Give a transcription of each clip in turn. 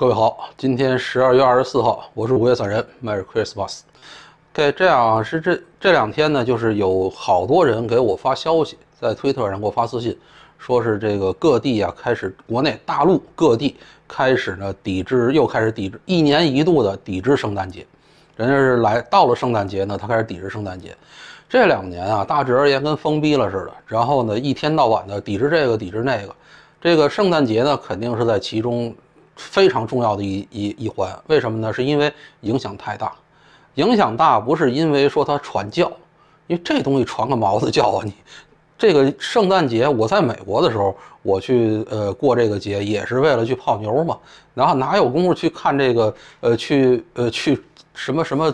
各位好，今天十二月二十四号，我是五月散人，Merry Christmas。OK，这样啊，是这这两天呢，就是有好多人给我发消息，在推特上给我发私信，说是这个各地啊，开始国内大陆各地开始呢，抵制又开始抵制一年一度的抵制圣诞节。人家是来到了圣诞节呢，他开始抵制圣诞节。这两年啊，大致而言跟封逼了似的，然后呢，一天到晚的抵制这个，抵制那个，这个圣诞节呢，肯定是在其中。非常重要的一一一环，为什么呢？是因为影响太大，影响大不是因为说他传教，因为这东西传个毛子教啊！你这个圣诞节我在美国的时候，我去呃过这个节也是为了去泡妞嘛，然后哪有功夫去看这个呃去呃去什么什么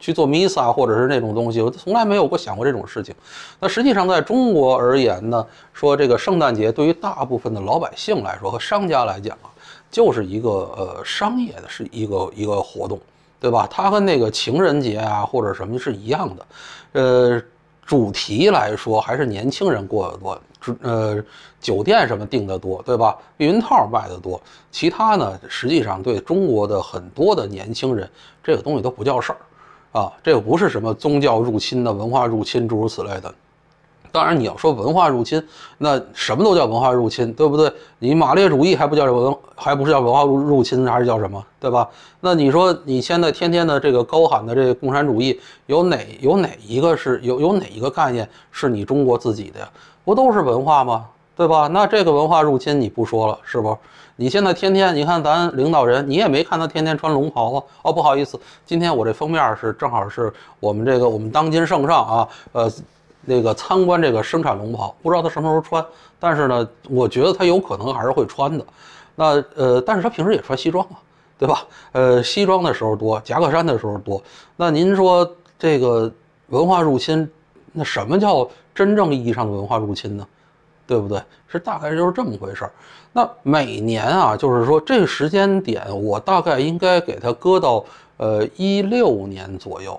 去做弥撒或者是那种东西？我从来没有过想过这种事情。那实际上在中国而言呢，说这个圣诞节对于大部分的老百姓来说和商家来讲啊。就是一个呃商业的是一个一个活动，对吧？它跟那个情人节啊或者什么是一样的，呃，主题来说还是年轻人过得多，呃酒店什么订的多，对吧？避孕套卖的多，其他呢实际上对中国的很多的年轻人这个东西都不叫事儿，啊，这个不是什么宗教入侵的、文化入侵诸如此类的。当然，你要说文化入侵，那什么都叫文化入侵，对不对？你马列主义还不叫文，还不是叫文化入入侵，还是叫什么？对吧？那你说你现在天天的这个高喊的这个共产主义，有哪有哪一个是有有哪一个概念是你中国自己的呀？不都是文化吗？对吧？那这个文化入侵你不说了是不？你现在天天你看咱领导人，你也没看他天天穿龙袍啊？哦，不好意思，今天我这封面是正好是我们这个我们当今圣上啊，呃。那个参观这个生产龙袍，不知道他什么时候穿，但是呢，我觉得他有可能还是会穿的。那呃，但是他平时也穿西装啊，对吧？呃，西装的时候多，夹克衫的时候多。那您说这个文化入侵，那什么叫真正意义上的文化入侵呢？对不对？是大概就是这么回事。那每年啊，就是说这个时间点，我大概应该给他搁到呃一六年左右。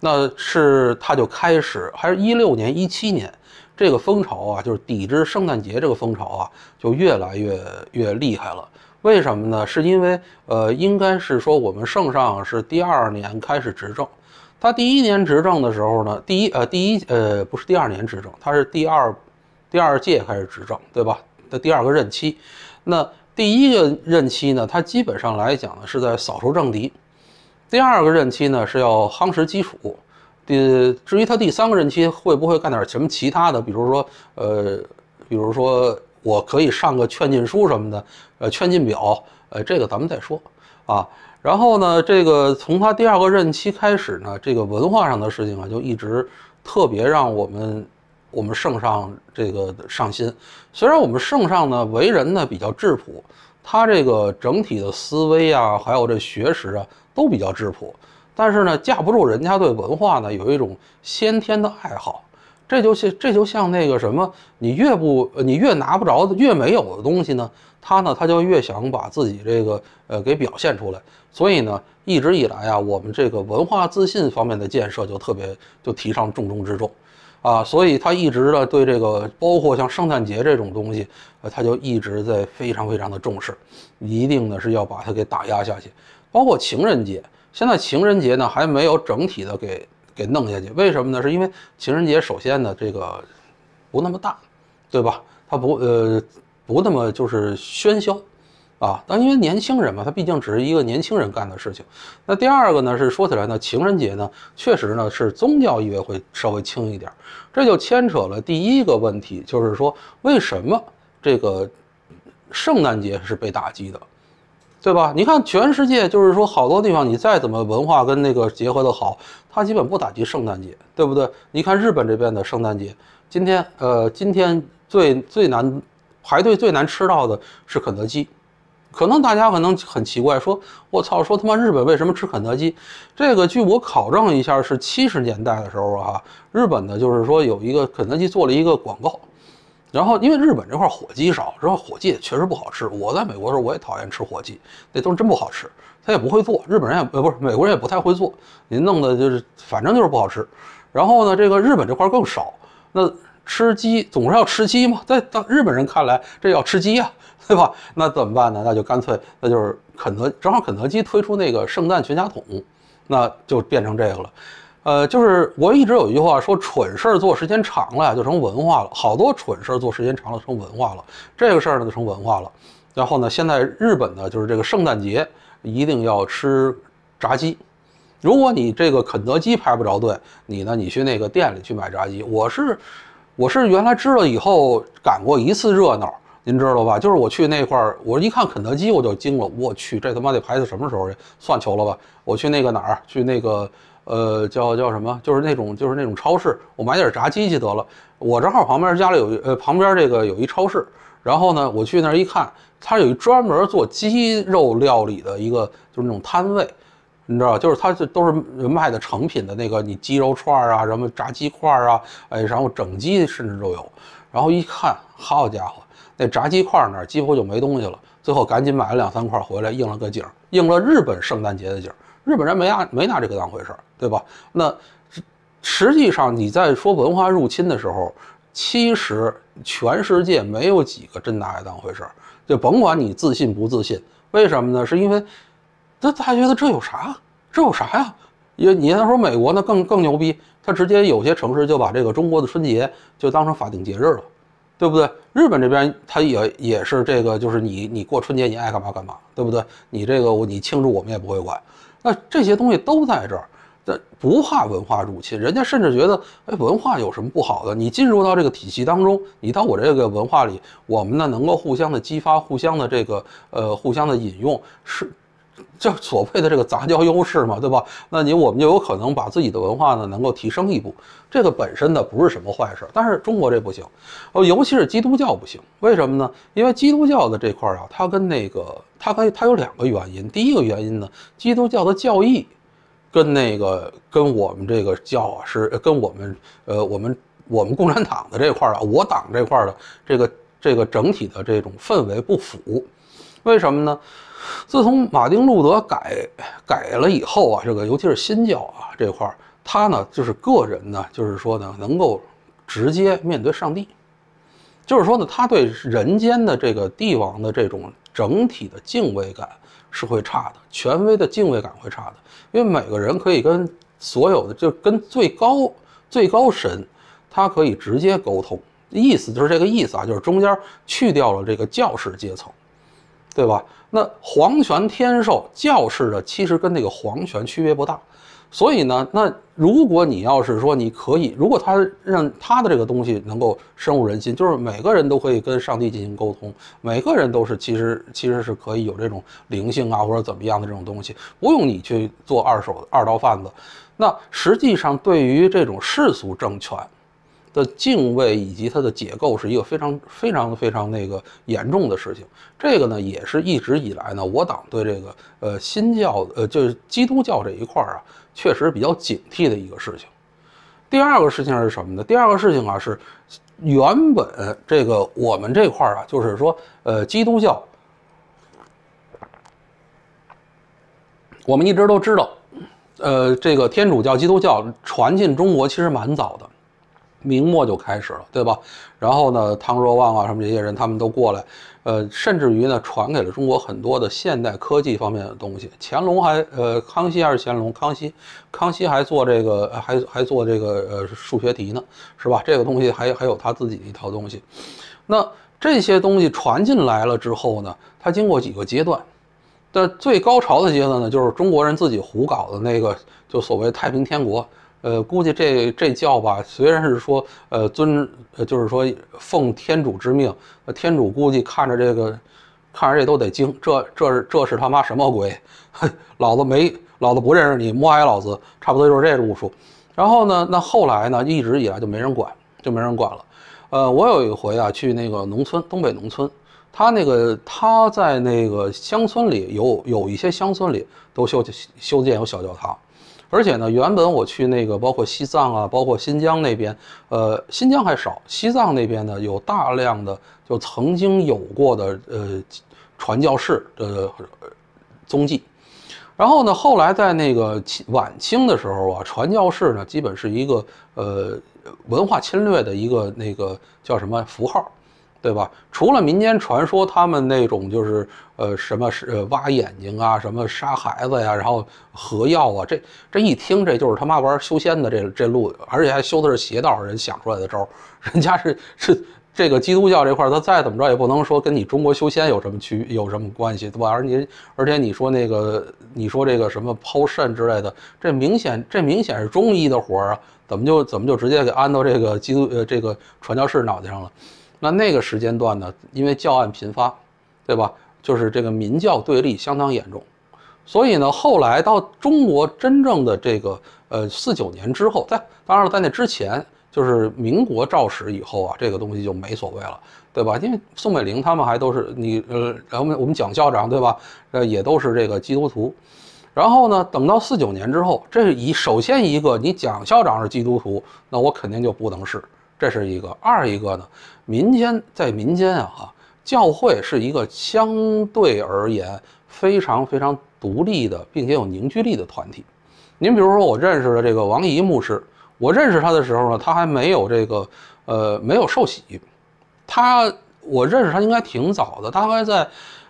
那是他就开始，还是一六年、一七年，这个风潮啊，就是抵制圣诞节这个风潮啊，就越来越越厉害了。为什么呢？是因为呃，应该是说我们圣上是第二年开始执政，他第一年执政的时候呢，第一呃第一呃不是第二年执政，他是第二第二届开始执政，对吧？的第二个任期，那第一个任期呢，他基本上来讲呢，是在扫除政敌。第二个任期呢是要夯实基础，第至于他第三个任期会不会干点什么其他的，比如说呃，比如说我可以上个劝进书什么的，呃劝进表，呃这个咱们再说啊。然后呢，这个从他第二个任期开始呢，这个文化上的事情啊就一直特别让我们我们圣上这个上心。虽然我们圣上呢为人呢比较质朴。他这个整体的思维啊，还有这学识啊，都比较质朴。但是呢，架不住人家对文化呢有一种先天的爱好。这就这就像那个什么，你越不，你越拿不着，越没有的东西呢，他呢他就越想把自己这个呃给表现出来。所以呢，一直以来啊，我们这个文化自信方面的建设就特别就提上重中之重。啊，所以他一直呢对这个包括像圣诞节这种东西，呃，他就一直在非常非常的重视，一定呢是要把它给打压下去。包括情人节，现在情人节呢还没有整体的给给弄下去，为什么呢？是因为情人节首先呢这个不那么大，对吧？它不呃不那么就是喧嚣。啊，但因为年轻人嘛，他毕竟只是一个年轻人干的事情。那第二个呢，是说起来呢，情人节呢，确实呢是宗教意味会稍微轻一点，这就牵扯了第一个问题，就是说为什么这个圣诞节是被打击的，对吧？你看全世界，就是说好多地方，你再怎么文化跟那个结合的好，它基本不打击圣诞节，对不对？你看日本这边的圣诞节，今天呃，今天最最难排队、最难吃到的是肯德基。可能大家可能很奇怪，说我操，说他妈日本为什么吃肯德基？这个据我考证一下，是七十年代的时候啊，日本呢就是说有一个肯德基做了一个广告，然后因为日本这块火鸡少，这火鸡也确实不好吃。我在美国时候我也讨厌吃火鸡，那东西真不好吃，他也不会做，日本人也呃不是美国人也不太会做，您弄的就是反正就是不好吃。然后呢，这个日本这块更少，那。吃鸡总是要吃鸡嘛，在当日本人看来，这要吃鸡呀，对吧？那怎么办呢？那就干脆那就是肯德，正好肯德基推出那个圣诞全家桶，那就变成这个了。呃，就是我一直有一句话说，蠢事儿做时间长了就成文化了。好多蠢事儿做时间长了成文化了，这个事儿呢就成文化了。然后呢，现在日本呢就是这个圣诞节一定要吃炸鸡，如果你这个肯德基排不着队，你呢你去那个店里去买炸鸡。我是。我是原来知道以后赶过一次热闹，您知道吧？就是我去那块儿，我一看肯德基我就惊了，我去，这他妈得排到什么时候算球了吧？我去那个哪儿，去那个呃叫叫什么？就是那种就是那种超市，我买点炸鸡去得了。我正好旁边家里有呃旁边这个有一超市，然后呢我去那儿一看，它有一专门做鸡肉料理的一个就是那种摊位。你知道就是它这都是卖的成品的那个，你鸡肉串儿啊，什么炸鸡块儿啊，哎，然后整鸡甚至都有。然后一看，好家伙，那炸鸡块那儿几乎就没东西了。最后赶紧买了两三块回来，应了个景，应了日本圣诞节的景。日本人没拿没拿这个当回事儿，对吧？那实际上你在说文化入侵的时候，其实全世界没有几个真拿它当回事儿，就甭管你自信不自信。为什么呢？是因为。那大家觉得这有啥？这有啥呀？也你要说美国呢更更牛逼，他直接有些城市就把这个中国的春节就当成法定节日了，对不对？日本这边他也也是这个，就是你你过春节你爱干嘛干嘛，对不对？你这个你庆祝我们也不会管。那这些东西都在这儿，不不怕文化入侵。人家甚至觉得，哎，文化有什么不好的？你进入到这个体系当中，你到我这个文化里，我们呢能够互相的激发，互相的这个呃，互相的引用是。就所谓的这个杂交优势嘛，对吧？那你我们就有可能把自己的文化呢能够提升一步，这个本身呢不是什么坏事。但是中国这不行，哦，尤其是基督教不行。为什么呢？因为基督教的这块啊，它跟那个它跟它有两个原因。第一个原因呢，基督教的教义，跟那个跟我们这个教啊是跟我们呃我们我们共产党的这块啊，我党这块的这个这个整体的这种氛围不符。为什么呢？自从马丁路德改改了以后啊，这个尤其是新教啊这块儿，他呢就是个人呢，就是说呢能够直接面对上帝，就是说呢他对人间的这个帝王的这种整体的敬畏感是会差的，权威的敬畏感会差的，因为每个人可以跟所有的就跟最高最高神，他可以直接沟通，意思就是这个意思啊，就是中间去掉了这个教士阶层。对吧？那皇权天授教士的其实跟那个皇权区别不大，所以呢，那如果你要是说你可以，如果他让他的这个东西能够深入人心，就是每个人都可以跟上帝进行沟通，每个人都是其实其实是可以有这种灵性啊或者怎么样的这种东西，不用你去做二手二刀贩子。那实际上对于这种世俗政权。的敬畏以及它的解构是一个非常非常非常那个严重的事情。这个呢，也是一直以来呢，我党对这个呃新教呃就是基督教这一块啊，确实比较警惕的一个事情。第二个事情是什么呢？第二个事情啊，是原本这个我们这块啊，就是说呃基督教，我们一直都知道，呃这个天主教、基督教传进中国其实蛮早的。明末就开始了，对吧？然后呢，汤若望啊，什么这些人，他们都过来，呃，甚至于呢，传给了中国很多的现代科技方面的东西。乾隆还，呃，康熙还是乾隆，康熙，康熙还做这个，还还做这个，呃，数学题呢，是吧？这个东西还还有他自己的一套东西。那这些东西传进来了之后呢，它经过几个阶段，但最高潮的阶段呢，就是中国人自己胡搞的那个，就所谓太平天国。呃，估计这这教吧，虽然是说，呃，尊，呃，就是说，奉天主之命，天主估计看着这个，看着这都得惊，这这这是他妈什么鬼？老子没，老子不认识你，摸挨老子，差不多就是这路数。然后呢，那后来呢，一直以来就没人管，就没人管了。呃，我有一回啊，去那个农村，东北农村，他那个他在那个乡村里，有有一些乡村里都修建修建有小教堂。而且呢，原本我去那个，包括西藏啊，包括新疆那边，呃，新疆还少，西藏那边呢有大量的就曾经有过的呃传教士的呃、踪迹，然后呢，后来在那个清晚清的时候啊，传教士呢基本是一个呃文化侵略的一个那个叫什么符号。对吧？除了民间传说，他们那种就是，呃，什么是挖眼睛啊，什么杀孩子呀，然后合药啊，这这一听，这就是他妈玩修仙的这这路，而且还修的是邪道人想出来的招。人家是是这个基督教这块，他再怎么着也不能说跟你中国修仙有什么区有什么关系，对吧？而你，而且你说那个，你说这个什么抛肾之类的，这明显这明显是中医的活啊，怎么就怎么就直接给安到这个基督呃这个传教士脑袋上了？那那个时间段呢？因为教案频发，对吧？就是这个民教对立相当严重，所以呢，后来到中国真正的这个呃四九年之后，在当然了，在那之前，就是民国肇始以后啊，这个东西就没所谓了，对吧？因为宋美龄他们还都是你呃，然后我们我们蒋校长对吧？呃，也都是这个基督徒，然后呢，等到四九年之后，这是以首先一个，你蒋校长是基督徒，那我肯定就不能是。这是一个，二一个呢？民间在民间啊，教会是一个相对而言非常非常独立的，并且有凝聚力的团体。您比如说，我认识的这个王姨牧师，我认识他的时候呢，他还没有这个，呃，没有受洗。他，我认识他应该挺早的，大概在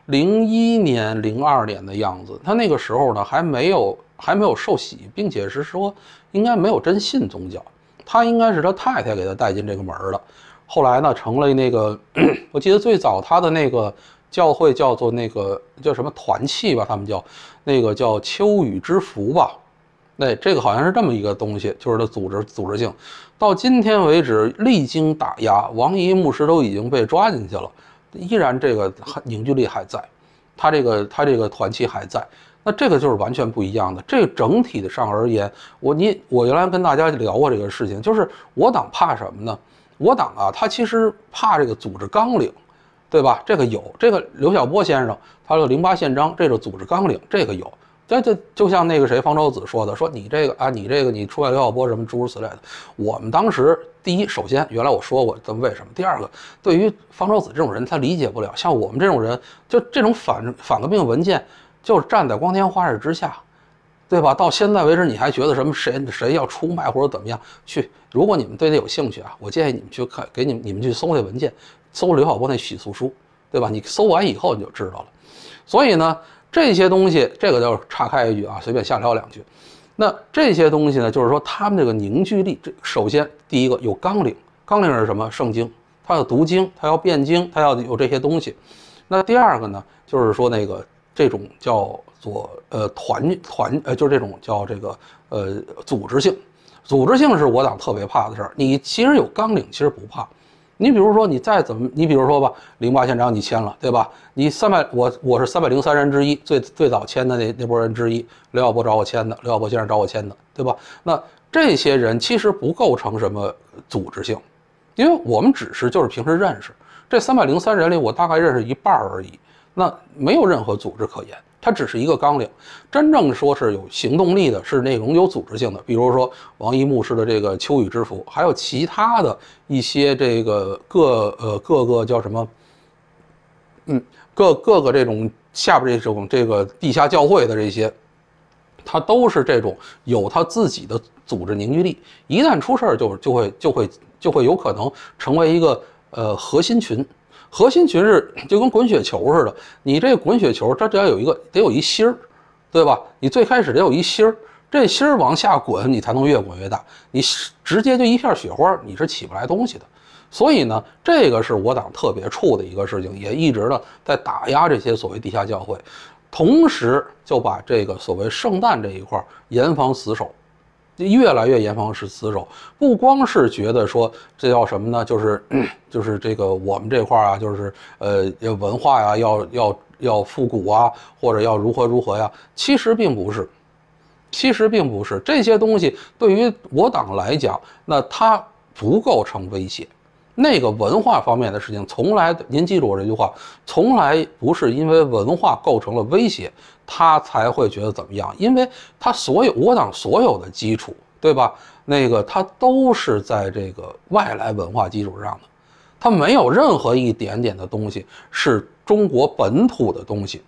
零一年、零二年的样子。他那个时候呢，还没有还没有受洗，并且是说应该没有真信宗教。他应该是他太太给他带进这个门的，后来呢成了那个，我记得最早他的那个教会叫做那个叫什么团契吧，他们叫那个叫秋雨之福吧，那这个好像是这么一个东西，就是他组织组织性。到今天为止，历经打压，王一牧师都已经被抓进去了，依然这个凝聚力还在。他这个，他这个团气还在，那这个就是完全不一样的。这整体的上而言，我你我原来跟大家聊过这个事情，就是我党怕什么呢？我党啊，他其实怕这个组织纲领，对吧？这个有，这个刘晓波先生他的零八宪章，这个组织纲领，这个有。就就就像那个谁方舟子说的，说你这个啊，你这个你出卖刘晓波什么诸如此类的。我们当时第一，首先原来我说过这为什么。第二个，对于方舟子这种人他理解不了，像我们这种人，就这种反反革命文件，就是站在光天化日之下，对吧？到现在为止你还觉得什么谁谁要出卖或者怎么样？去，如果你们对他有兴趣啊，我建议你们去看，给你们你们去搜那文件，搜刘晓波那起诉书，对吧？你搜完以后你就知道了。所以呢。这些东西，这个就岔开一句啊，随便瞎聊两句。那这些东西呢，就是说他们这个凝聚力，这首先第一个有纲领，纲领是什么？圣经，它要读经，它要辨经，它要有这些东西。那第二个呢，就是说那个这种叫做呃团团呃，就是这种叫这个呃组织性，组织性是我党特别怕的事儿。你其实有纲领，其实不怕。你比如说，你再怎么，你比如说吧，零八县长你签了，对吧？你三百，我我是三百零三人之一，最最早签的那那波人之一，刘晓波找我签的，刘晓波先生找我签的，对吧？那这些人其实不构成什么组织性，因为我们只是就是平时认识，这三百零三人里，我大概认识一半而已，那没有任何组织可言。它只是一个纲领，真正说是有行动力的，是内容有组织性的。比如说王一木式的这个秋雨之福，还有其他的一些这个各呃各个叫什么，嗯，各各个这种下边这种这个地下教会的这些，它都是这种有它自己的组织凝聚力，一旦出事儿就就会就会就会有可能成为一个呃核心群。核心群是就跟滚雪球似的，你这滚雪球它只要有一个得有一芯儿，对吧？你最开始得有一芯儿，这芯儿往下滚，你才能越滚越大。你直接就一片雪花，你是起不来东西的。所以呢，这个是我党特别处的一个事情，也一直呢在打压这些所谓地下教会，同时就把这个所谓圣诞这一块严防死守。越来越严防死死守，不光是觉得说这叫什么呢？就是，就是这个我们这块儿啊，就是呃，文化呀，要要要复古啊，或者要如何如何呀？其实并不是，其实并不是这些东西对于我党来讲，那它不构成威胁。那个文化方面的事情，从来您记住我这句话，从来不是因为文化构成了威胁。他才会觉得怎么样？因为他所有我党所有的基础，对吧？那个他都是在这个外来文化基础上的，他没有任何一点点的东西是中国本土的东西。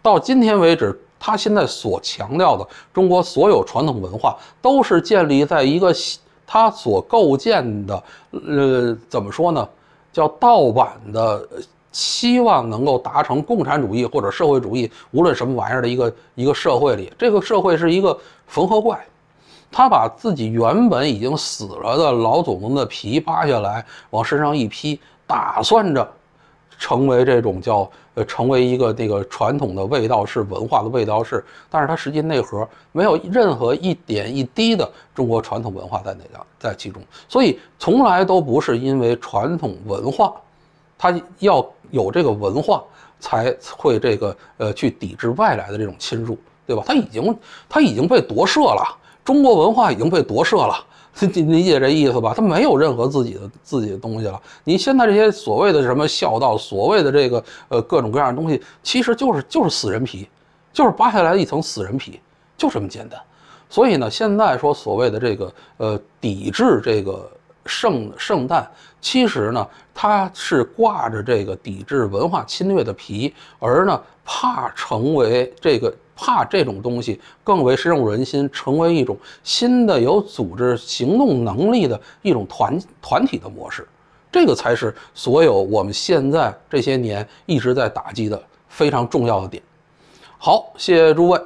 到今天为止，他现在所强调的中国所有传统文化，都是建立在一个他所构建的，呃，怎么说呢？叫盗版的。希望能够达成共产主义或者社会主义，无论什么玩意儿的一个一个社会里，这个社会是一个缝合怪，他把自己原本已经死了的老祖宗的皮扒下来，往身上一披，打算着成为这种叫呃成为一个这个传统的味道是文化，的味道是，但是他实际内核没有任何一点一滴的中国传统文化在内了，在其中，所以从来都不是因为传统文化。他要有这个文化，才会这个呃去抵制外来的这种侵入，对吧？他已经他已经被夺舍了，中国文化已经被夺舍了，你理解这意思吧？他没有任何自己的自己的东西了。你现在这些所谓的什么孝道，所谓的这个呃各种各样的东西，其实就是就是死人皮，就是扒下来的一层死人皮，就这么简单。所以呢，现在说所谓的这个呃抵制这个。圣圣诞，其实呢，它是挂着这个抵制文化侵略的皮，而呢，怕成为这个怕这种东西更为深入人心，成为一种新的有组织行动能力的一种团团体的模式，这个才是所有我们现在这些年一直在打击的非常重要的点。好，谢谢诸位。